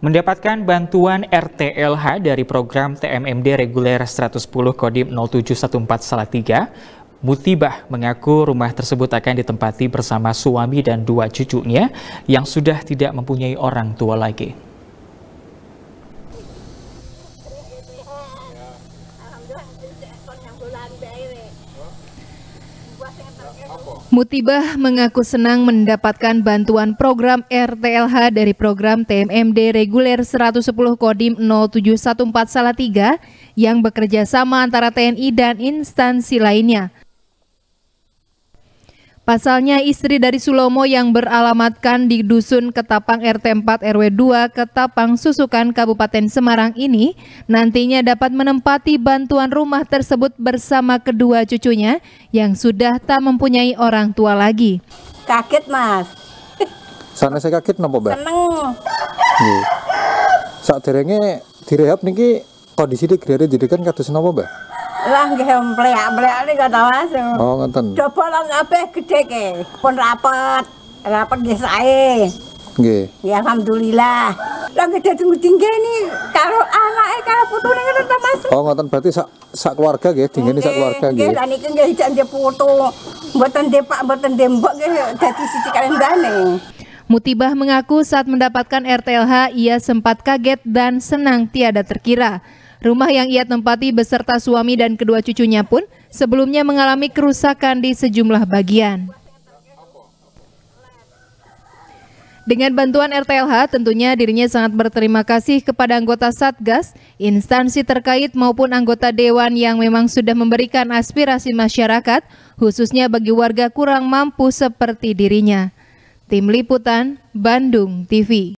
Mendapatkan bantuan RTLH dari program TMMD Reguler 110 Kodim 0714 Salatiga, Mutibah mengaku rumah tersebut akan ditempati bersama suami dan dua cucunya yang sudah tidak mempunyai orang tua lagi. Mutibah mengaku senang mendapatkan bantuan program RTLH dari program TMMD Reguler 110 Kodim 0714 yang bekerja sama antara TNI dan instansi lainnya. Pasalnya istri dari Sulomo yang beralamatkan di Dusun Ketapang RT 4 RW 2 Ketapang Susukan Kabupaten Semarang ini nantinya dapat menempati bantuan rumah tersebut bersama kedua cucunya yang sudah tak mempunyai orang tua lagi. Kaget mas. Sana saya kaget nopo mbak. Seneng. Saat derenge direhab niki kondisi di jadi kan kados nopo mbak? Lah nggih mlek-mlek niku kata mas. Oh ngoten. Coba lan kabeh gedhe ke. Pun rapet. Rapet nggih sae. Nggih. Ya alhamdulillah. Lah gedhe tinggi ini karo anake karo putune ngoten ta Mas. Oh ngoten berarti sak sak keluarga nggih dingeni sak keluarga nggih. Nggih lan iki nggih dak putu. Mboten Pak, mboten Mbok nggih dadi siji kalendane. Mutibah mengaku saat mendapatkan RTLH ia sempat kaget dan senang tiada terkira. Rumah yang ia tempati beserta suami dan kedua cucunya pun sebelumnya mengalami kerusakan di sejumlah bagian. Dengan bantuan RTLH, tentunya dirinya sangat berterima kasih kepada anggota Satgas, instansi terkait maupun anggota Dewan yang memang sudah memberikan aspirasi masyarakat, khususnya bagi warga kurang mampu seperti dirinya. Tim Liputan Bandung TV